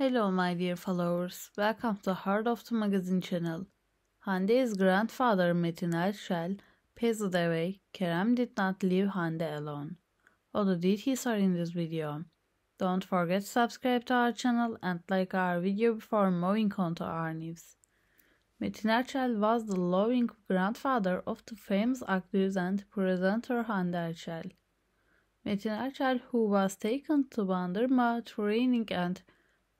Hello my dear followers, welcome to Heart of the Magazine channel. Hande's grandfather Metin Erçel passed away, Kerem did not leave Hande alone. All the details are in this video. Don't forget to subscribe to our channel and like our video before moving on to our news. Metin Erçel was the loving grandfather of the famous actress and presenter Hande Erçel. Metin Erçel, who was taken to Bandırma training and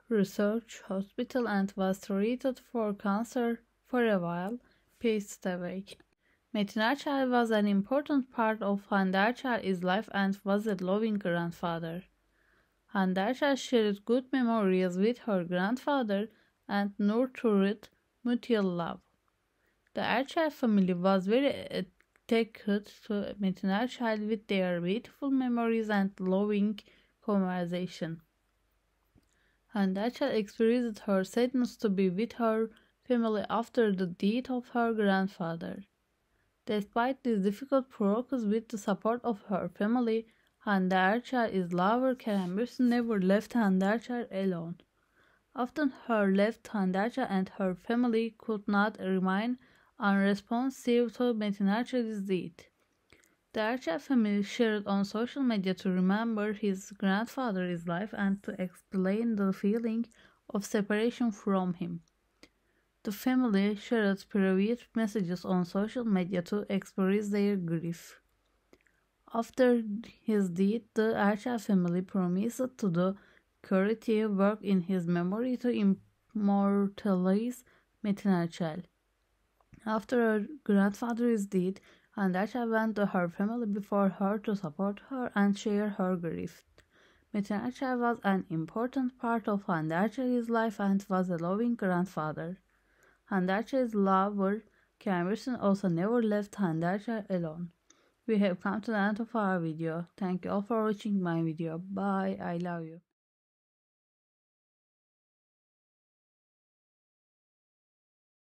research hospital and was treated for cancer for a while, passed away. Metinachal was an important part of Handarchal's life and was a loving grandfather. Handarchal shared good memories with her grandfather and nurtured mutual love. The Archal family was very attached to Metinachal with their beautiful memories and loving conversation and Achal experienced her sadness to be with her family after the death of her grandfather. Despite this difficult process with the support of her family, is lover Kerem never left Handarchar alone. Often her left Handarchar and her family could not remain unresponsive to Metinarchar's deed. The Archer family shared on social media to remember his grandfather's life and to explain the feeling of separation from him. The family shared private messages on social media to express their grief. After his death, the Archer family promised to do curative work in his memory to immortalize Metin child. After her grandfather's death, and that went to her family before her to support her and share her grief. Mitanacha was an important part of Handacha's life and was a loving grandfather. Handacha's lover, Camerson, also never left Handacha alone. We have come to the end of our video. Thank you all for watching my video. Bye. I love you.